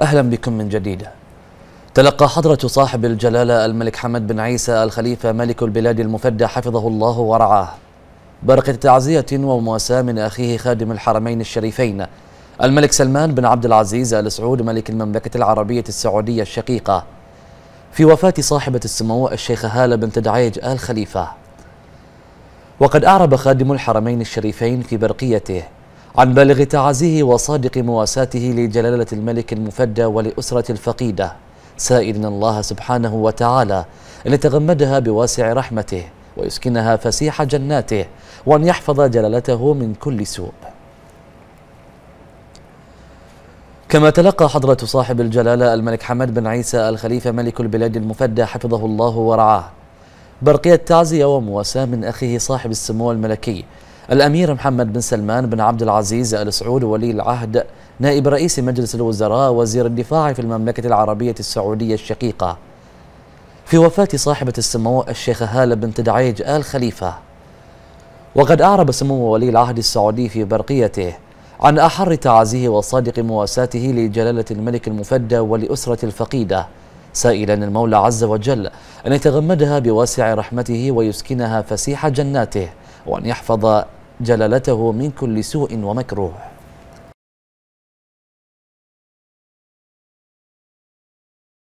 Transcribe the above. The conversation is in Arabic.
أهلا بكم من جديد تلقى حضرة صاحب الجلالة الملك حمد بن عيسى الخليفة ملك البلاد المفدى حفظه الله ورعاه برقة تعزية ومواساة من أخيه خادم الحرمين الشريفين الملك سلمان بن عبد العزيز آل سعود ملك المملكة العربية السعودية الشقيقة في وفاة صاحبة السمو الشيخة هالة بنت دعيج آل خليفة وقد أعرب خادم الحرمين الشريفين في برقيته عن بالغ تعزيه وصادق مواساته لجلالة الملك المفدى ولأسرة الفقيدة سائلا الله سبحانه وتعالى أن يتغمدها بواسع رحمته ويسكنها فسيح جناته وأن يحفظ جلالته من كل سوء كما تلقى حضرة صاحب الجلالة الملك حمد بن عيسى الخليفة ملك البلاد المفدى حفظه الله ورعاه برقية تعزية ومواساة من أخيه صاحب السمو الملكي الأمير محمد بن سلمان بن عبد العزيز آل سعود ولي العهد نائب رئيس مجلس الوزراء وزير الدفاع في المملكة العربية السعودية الشقيقة في وفاة صاحبة السمو الشيخة هالة بنت دعيج آل خليفة وقد أعرب سمو ولي العهد السعودي في برقيته عن أحر تعازيه وصادق مواساته لجلالة الملك المفدى ولأسرة الفقيدة سائلا المولى عز وجل أن يتغمدها بواسع رحمته ويسكنها فسيح جناته وأن يحفظ جلالته من كل سوء ومكروه